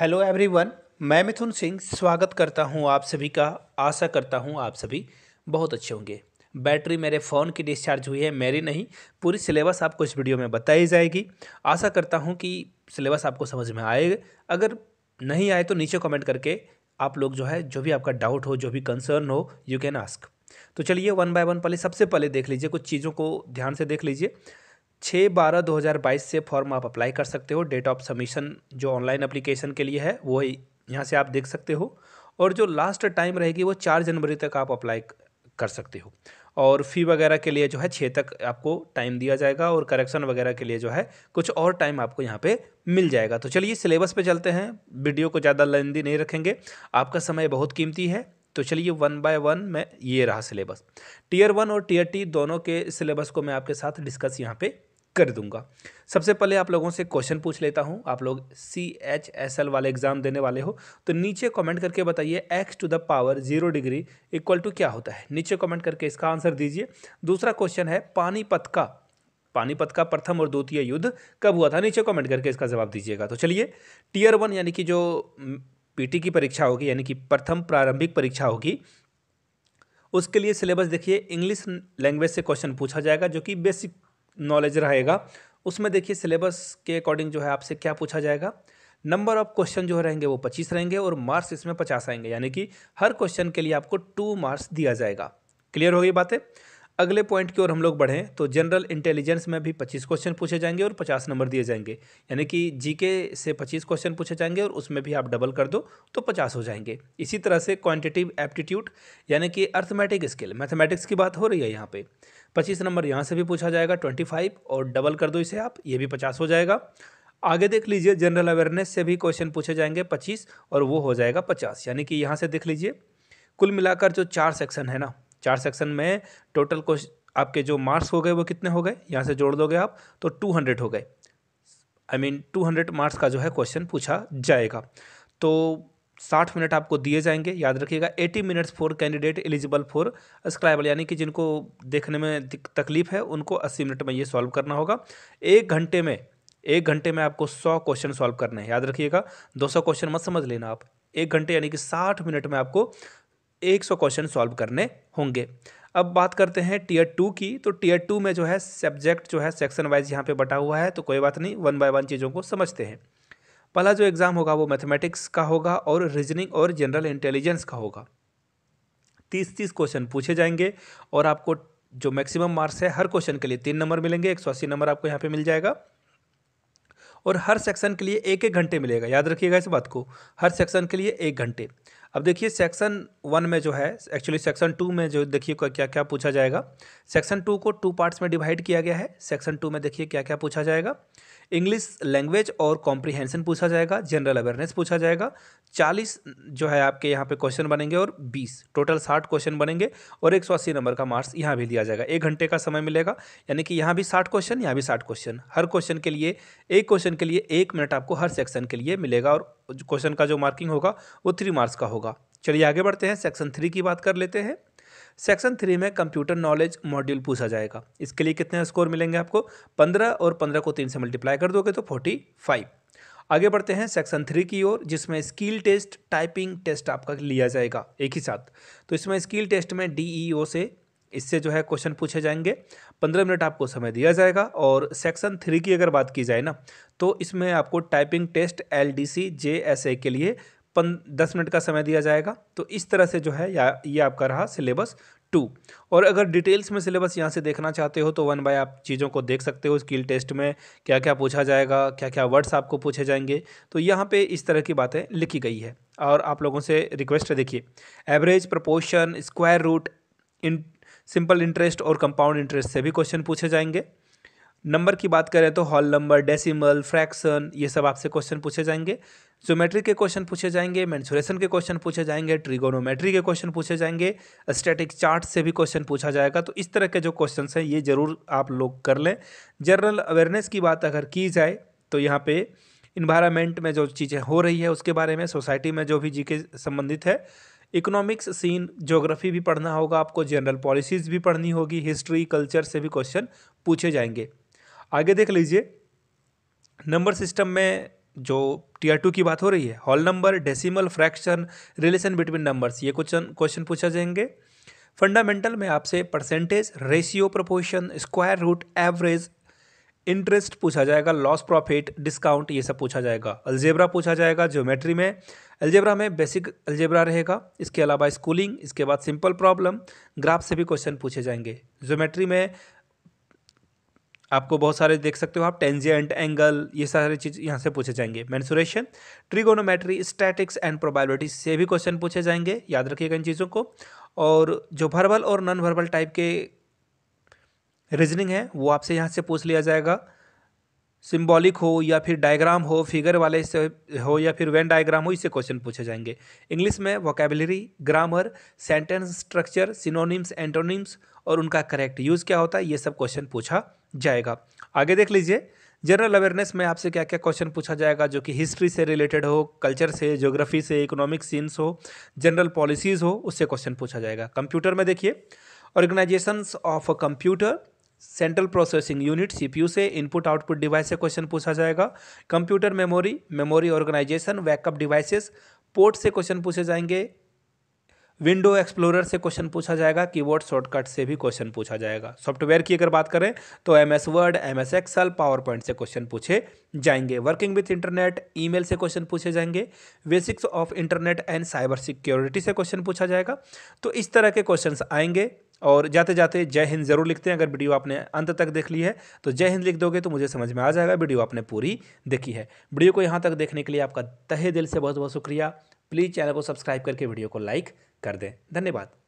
hello everyone मैं मिथुन सिंह स्वागत करता हूं आप सभी का आशा करता हूं आप सभी बहुत अच्छे होंगे बैटरी मेरे फ़ोन की डिस्चार्ज हुई है मेरी नहीं पूरी सिलेबस आपको इस वीडियो में बताई जाएगी आशा करता हूं कि सिलेबस आपको समझ में आए अगर नहीं आए तो नीचे कमेंट करके आप लोग जो है जो भी आपका डाउट हो जो भी कंसर्न हो यू कैन आस्क तो चलिए वन बाय वन पहले सबसे पहले देख लीजिए कुछ चीज़ों को ध्यान से देख लीजिए छः बारह दो हज़ार बाईस से फॉर्म आप अप्लाई कर सकते हो डेट ऑफ सबमिशन जो ऑनलाइन अप्लीकेशन के लिए है वो यहाँ से आप देख सकते हो और जो लास्ट टाइम रहेगी वो चार जनवरी तक आप अप्लाई कर सकते हो और फ़ी वगैरह के लिए जो है छः तक आपको टाइम दिया जाएगा और करेक्शन वगैरह के लिए जो है कुछ और टाइम आपको यहाँ पे मिल जाएगा तो चलिए सिलेबस पे चलते हैं वीडियो को ज़्यादा लेंदी नहीं रखेंगे आपका समय बहुत कीमती है तो चलिए वन बाय वन में ये रहा सिलेबस टीयर वन और टीयर टी दोनों के सिलेबस को मैं आपके साथ डिस्कस यहाँ पर कर दूंगा सबसे पहले आप लोगों से क्वेश्चन पूछ लेता हूं आप लोग सी एच एस एल वाले एग्जाम देने वाले हो तो नीचे कमेंट करके बताइए x to the power zero degree equal to क्या होता है नीचे कमेंट करके इसका आंसर दीजिए दूसरा क्वेश्चन है पानीपत का पानीपत का प्रथम और द्वितीय युद्ध कब हुआ था नीचे कॉमेंट करके इसका जवाब दीजिएगा तो चलिए टीयर वन यानी कि जो पीटी की परीक्षा होगी यानी कि प्रथम प्रारंभिक परीक्षा होगी उसके लिए सिलेबस देखिए इंग्लिश लैंग्वेज से क्वेश्चन पूछा जाएगा जो कि बेसिक नॉलेज रहेगा उसमें देखिए सिलेबस के अकॉर्डिंग जो है आपसे क्या पूछा जाएगा नंबर ऑफ क्वेश्चन जो रहेंगे वो पच्चीस रहेंगे और मार्क्स इसमें पचास आएंगे यानी कि हर क्वेश्चन के लिए आपको टू मार्क्स दिया जाएगा क्लियर हो गई बातें अगले पॉइंट की ओर हम लोग बढ़ें तो जनरल इंटेलिजेंस में भी पच्चीस क्वेश्चन पूछे जाएंगे और पचास नंबर दिए जाएंगे यानी कि जीके से पच्चीस क्वेश्चन पूछे जाएंगे और उसमें भी आप डबल कर दो तो पचास हो जाएंगे इसी तरह से क्वांटिटिव एप्टीट्यूड यानी कि अर्थमेटिक स्किल मैथमेटिक्स की बात हो रही है यहाँ पर पच्चीस नंबर यहाँ से भी पूछा जाएगा ट्वेंटी फाइव और डबल कर दो इसे आप ये भी पचास हो जाएगा आगे देख लीजिए जनरल अवेयरनेस से भी क्वेश्चन पूछे जाएंगे पच्चीस और वो हो जाएगा पचास यानी कि यहाँ से देख लीजिए कुल मिलाकर जो चार सेक्शन है ना चार सेक्शन में टोटल क्वेश्चन आपके जो मार्क्स हो गए वो कितने हो गए यहाँ से जोड़ दोगे आप तो टू हंड्रेड हो गए I mean two hundred marks का जो है क्वेश्चन पूछा जाएगा तो साठ मिनट आपको दिए जाएंगे याद रखिएगा eighty minutes for candidate eligible for scribal यानी कि जिनको देखने में तकलीफ है उनको अस्सी मिनट में ये सॉल्व करना होगा एक घंटे में एक घंटे में आपको सौ क्वेश्चन सॉल्व करने हैं याद रखिएगा दो सौ क्वेश्चन मत समझ लेना आप एक घंटे यानी कि साठ मिनट में आपको एक सौ क्वेश्चन सॉल्व करने होंगे अब बात करते हैं टीयर टू की तो टीयर टू में जो है सब्जेक्ट जो है सेक्शन वाइज यहाँ पे बटा हुआ है तो कोई बात नहीं वन बाय वन चीज़ों को समझते हैं पहला जो एग्ज़ाम होगा वो मैथमेटिक्स का होगा और रीजनिंग और जनरल इंटेलिजेंस का होगा तीस तीस क्वेश्चन पूछे जाएंगे और आपको जो मैक्सिमम मार्क्स है हर क्वेश्चन के लिए तीन नंबर मिलेंगे एक सौ अस्सी नंबर आपको यहाँ पे मिल जाएगा और हर सेक्शन के लिए एक एक घंटे मिलेगा याद रखिएगा इस बात को हर सेक्शन के लिए एक घंटे अब देखिए सेक्शन वन में जो है एक्चुअली सेक्शन टू में जो देखिए क्या क्या पूछा जाएगा सेक्शन टू को टू पार्ट्स में डिवाइड किया गया है सेक्शन टू में देखिए क्या क्या पूछा जाएगा इंग्लिश लैंग्वेज और कॉम्प्रीहेंशन पूछा जाएगा जनरल अवेयरनेस पूछा जाएगा चालीस जो है आपके यहाँ पे क्वेश्चन बनेंगे और बीस टोटल साठ क्वेश्चन बनेंगे और एक सौ अस्सी नंबर का मार्क्स यहाँ भी दिया जाएगा एक घंटे का समय मिलेगा यानी कि यहाँ भी साठ क्वेश्चन यहाँ भी साठ क्वेश्चन हर क्वेश्चन के लिए एक क्वेश्चन के लिए एक मिनट आपको हर सेक्शन के लिए मिलेगा और क्वेश्चन का जो मार्किंग होगा वो थ्री मार्क्स का होगा चलिए आगे बढ़ते हैं सेक्शन थ्री की बात कर लेते हैं सेक्शन थ्री में कंप्यूटर नॉलेज मॉड्यूल पूछा जाएगा इसके लिए कितने स्कोर मिलेंगे आपको पंद्रह और पंद्रह को तीन से मल्टीप्लाई कर दोगे तो फोर्टी फाइव आगे बढ़ते हैं सेक्शन थ्री की ओर जिसमें स्किल टेस्ट टाइपिंग टेस्ट आपका लिया जाएगा एक ही साथ तो इसमें स्किल टेस्ट में डीईओ e से इससे जो है क्वेश्चन पूछे जाएंगे पंद्रह मिनट आपको समय दिया जाएगा और सेक्शन थ्री की अगर बात की जाए ना तो इसमें आपको typing test L D C J S A के लिए पन दस मिनट का समय दिया जाएगा तो इस तरह से जो है या ये आपका रहा सिलेबस टू और अगर डिटेल्स में सिलेबस यहाँ से देखना चाहते हो तो वन बाय आप चीज़ों को देख सकते हो स्किल टेस्ट में क्या क्या पूछा जाएगा क्या क्या वर्ड्स आपको पूछे जाएंगे तो यहाँ पे इस तरह की बातें लिखी गई है और आप लोगों से रिक्वेस्ट है देखिए average proportion square root in simple interest और कंपाउंड इंटरेस्ट से भी क्वेश्चन पूछे जाएंगे नंबर की बात करें तो हॉल नंबर डेसिमल फ्रैक्शन ये सब आपसे क्वेश्चन पूछे जाएंगे ज्योमेट्री के क्वेश्चन पूछे जाएंगे मैंसुरेशन के क्वेश्चन पूछे जाएंगे ट्रिगोनोमेट्री के क्वेश्चन पूछे जाएंगे स्टैटिक चार्ट से भी क्वेश्चन पूछा जाएगा तो इस तरह के जो क्वेश्चन हैं ये ज़रूर आप लोग कर लें जनरल अवेयरनेस की बात अगर की जाए तो यहाँ पे इन्वायरमेंट में जो चीज़ें हो रही है उसके बारे में सोसाइटी में जो भी जी के संबंधित है इकोनॉमिक्स सीन ज्योग्राफी भी पढ़ना होगा आपको जनरल पॉलिसीज़ भी पढ़नी होगी हिस्ट्री कल्चर से भी क्वेश्चन पूछे जाएंगे आगे देख लीजिए नंबर सिस्टम में जो आर टू की बात हो रही है whole number decimal fraction relation between numbers ये क्वेश्चन क्वेश्चन पूछा जाएंगे फंडामेंटल में आपसे percentage ratio proportion square root average interest पूछा जाएगा लॉस प्रॉफिट डिस्काउंट ये सब पूछा जाएगा अल्जेब्रा पूछा जाएगा ज्योमेट्री में अल्जेब्रा में बेसिक अल्जेब्रा रहेगा इसके अलावा स्कूलिंग इसके बाद सिंपल प्रॉब्लम ग्राफ से भी क्वेश्चन पूछे जाएंगे ज्योमेट्री में आपको बहुत सारे देख सकते हो आप टेंजेंट एंगल ये सारी चीज़ यहाँ से पूछे जाएंगे mensuration trigonometry statics and probability से भी क्वेश्चन पूछे जाएंगे याद रखिएगा इन चीज़ों को और जो वर्बल और नॉन वर्बल टाइप के रीजनिंग है वो आपसे यहाँ से पूछ लिया जाएगा सिम्बॉलिक हो या फिर डायग्राम हो फिगर वाले से हो या फिर वेन डायग्राम हो इससे क्वेश्चन पूछे जाएंगे इंग्लिश में vocabulary grammar sentence structure synonyms antonyms और उनका करेक्ट यूज़ क्या होता है ये सब क्वेश्चन पूछा जाएगा आगे देख लीजिए जनरल अवेयरनेस में आपसे क्या क्या क्वेश्चन पूछा जाएगा जो कि हिस्ट्री से रिलेटेड हो कल्चर से ज्योग्राफी से इकोनॉमिक सीन्स हो जनरल पॉलिसीज़ हो उससे क्वेश्चन पूछा जाएगा कंप्यूटर में देखिए organisations of a computer central processing unit CPU से इनपुट आउटपुट डिवाइस से क्वेश्चन पूछा जाएगा computer memory memory organisation backup devices port से क्वेश्चन पूछे जाएंगे विंडो एक्सप्लोरर से क्वेश्चन पूछा जाएगा कीबोर्ड शॉर्टकट से भी क्वेश्चन पूछा जाएगा सॉफ्टवेयर की अगर बात करें तो M S word M S excel PowerPoint से क्वेश्चन पूछे जाएंगे वर्किंग विथ इंटरनेट मेल से क्वेश्चन पूछे जाएंगे basics of internet and cyber security से क्वेश्चन पूछा जाएगा तो इस तरह के क्वेश्चन आएंगे और जाते जाते जय हिंद ज़रूर लिखते हैं अगर वीडियो आपने अंत तक देख ली है तो जय हिंद लिख दोगे तो मुझे समझ में आ जाएगा वीडियो आपने पूरी देखी है वीडियो को यहाँ तक देखने के लिए आपका तहे दिल से बहुत बहुत शुक्रिया प्लीज़ चैनल को सब्सक्राइब करके वीडियो को लाइक कर दें धन्यवाद